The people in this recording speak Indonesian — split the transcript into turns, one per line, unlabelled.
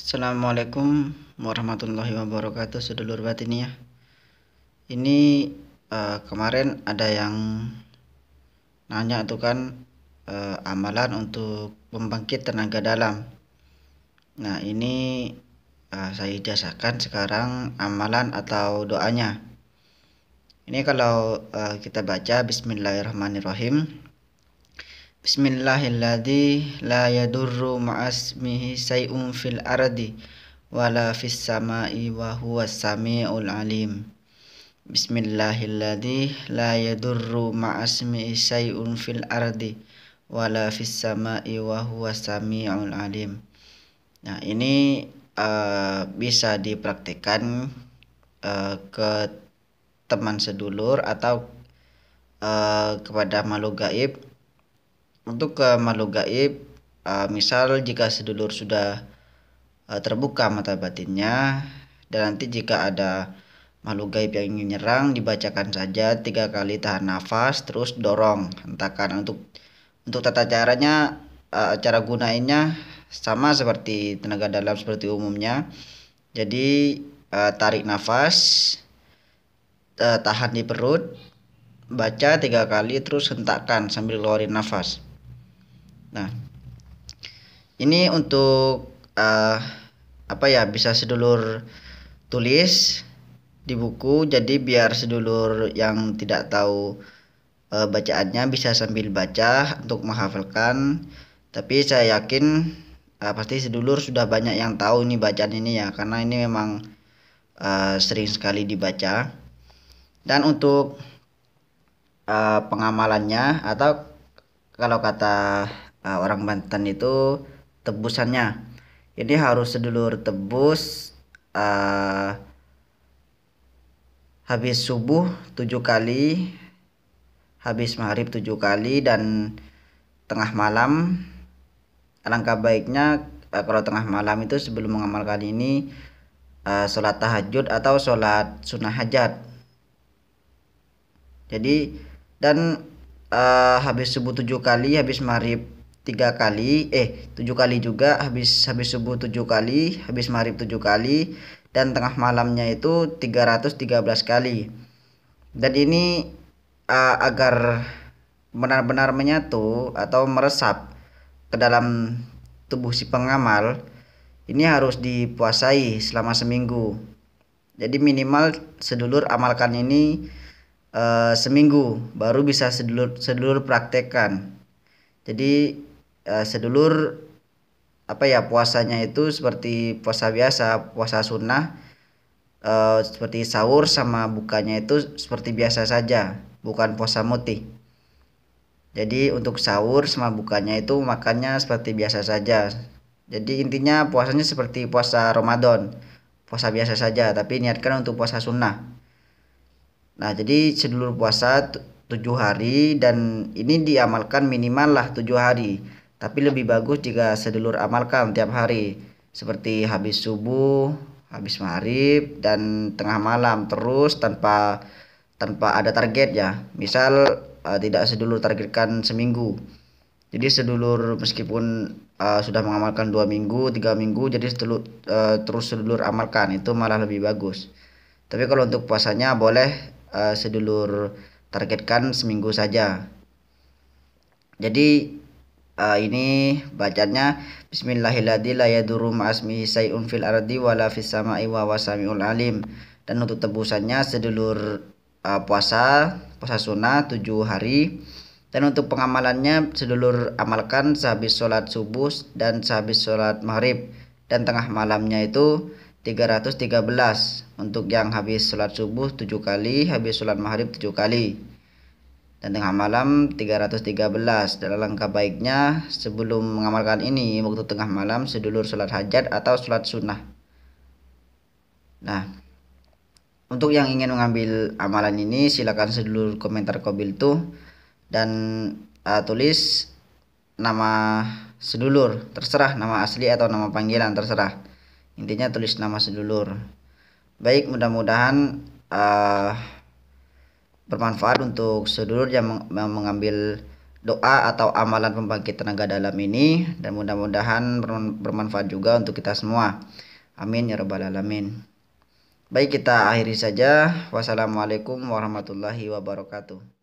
Assalamualaikum warahmatullahi wabarakatuh sedulur batin ya. Ini uh, kemarin ada yang nanya tuh kan uh, amalan untuk membangkit tenaga dalam. Nah, ini uh, saya jasakan sekarang amalan atau doanya. Ini kalau uh, kita baca Bismillahirrahmanirrahim. Bismillahilladzi la yadurru ma'asmihi say'un fil ardi wala fis sama'i wa huwas samiul alim. Bismillahilladzi la yadurru ma'asmihi say'un fil ardi wala fis sama'i wa huwas samiul alim. Nah, ini uh, bisa dipraktikkan uh, eh, ke teman sedulur atau uh, kepada makhluk gaib untuk ke makhluk gaib uh, misal jika sedulur sudah uh, terbuka mata batinnya dan nanti jika ada makhluk gaib yang ingin nyerang dibacakan saja tiga kali tahan nafas terus dorong hentakan untuk untuk tata caranya uh, cara gunainnya sama seperti tenaga dalam seperti umumnya jadi uh, tarik nafas Eh, tahan di perut baca tiga kali terus hentakkan sambil keluarin nafas nah ini untuk uh, apa ya bisa sedulur tulis di buku jadi biar sedulur yang tidak tahu uh, bacaannya bisa sambil baca untuk menghafalkan tapi saya yakin uh, pasti sedulur sudah banyak yang tahu ini bacaan ini ya karena ini memang uh, sering sekali dibaca dan untuk uh, pengamalannya atau kalau kata uh, orang Banten itu tebusannya ini harus sedulur tebus uh, habis subuh tujuh kali habis maghrib tujuh kali dan tengah malam alangkah baiknya uh, kalau tengah malam itu sebelum mengamalkan ini uh, sholat tahajud atau sholat sunnah hajat jadi dan uh, habis subuh tujuh kali habis maghrib tiga kali eh tujuh kali juga habis habis subuh tujuh kali habis maghrib tujuh kali dan tengah malamnya itu 313 kali dan ini uh, agar benar-benar menyatu atau meresap ke dalam tubuh si pengamal ini harus dipuasai selama seminggu jadi minimal sedulur amalkan ini uh, seminggu baru bisa sedulur sedulur praktekkan jadi uh, sedulur apa ya puasanya itu seperti puasa biasa puasa sunnah uh, seperti sahur sama bukanya itu seperti biasa saja bukan puasa muti. jadi untuk sahur sama bukanya itu makannya seperti biasa saja jadi intinya puasanya seperti puasa Ramadan puasa biasa saja tapi niatkan untuk puasa sunnah Nah, jadi sedulur puasa tujuh hari dan ini diamalkan minimal lah tujuh hari. Tapi lebih bagus jika sedulur amalkan tiap hari seperti habis subuh, habis maghrib dan tengah malam terus tanpa tanpa ada target ya. Misal uh, tidak sedulur targetkan seminggu. Jadi sedulur meskipun uh, sudah mengamalkan dua minggu, tiga minggu, jadi sedulur, uh, eh, terus sedulur amalkan itu malah lebih bagus. Tapi kalau untuk puasanya boleh uh, sedulur targetkan seminggu saja. Jadi uh, ini bacanya Bismillahirrahmanirrahim say'un fil ardi wala fis sama'i wa wasami'ul alim. Dan untuk tebusannya sedulur uh, puasa, puasa sunnah tujuh hari. Dan untuk pengamalannya sedulur amalkan sehabis sholat subuh dan sehabis sholat maghrib dan tengah malamnya itu 313 untuk yang habis sholat subuh 7 kali habis sholat maghrib 7 kali dan tengah malam 313 dalam langkah baiknya sebelum mengamalkan ini waktu tengah malam sedulur sholat hajat atau sholat sunnah nah untuk yang ingin mengambil amalan ini silakan sedulur komentar kobil tuh dan uh, tulis nama sedulur terserah nama asli atau nama panggilan terserah intinya tulis nama sedulur baik mudah-mudahan uh, bermanfaat untuk sedulur yang mengambil doa atau amalan pembangkit tenaga dalam ini dan mudah-mudahan bermanfaat juga untuk kita semua amin ya rabbal alamin baik kita akhiri saja wassalamualaikum warahmatullahi wabarakatuh